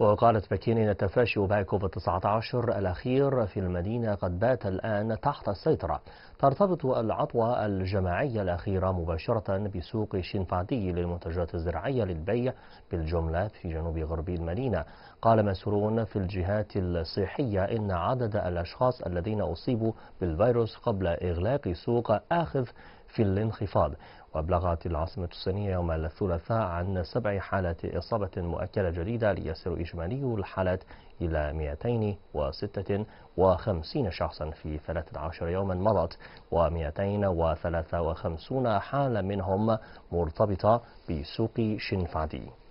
وقالت بكين إن تفشي وباء كوفيد-19 الأخير في المدينة قد بات الآن تحت السيطرة ترتبط العطوة الجماعية الأخيرة مباشرة بسوق شنفادي للمنتجات الزراعية للبيع بالجملة في جنوب غرب المدينة قال مسؤولون في الجهات الصحية إن عدد الأشخاص الذين أصيبوا بالفيروس قبل إغلاق سوق آخذ في الانخفاض وأبلغت العاصمة الصينية يوم الثلاثاء عن سبع حالات إصابة مؤكدة جديدة ليصل إجمالي الحالات إلى 256 شخصا في 13 يوما مضت و253 حالة منهم مرتبطة بسوق شنفادي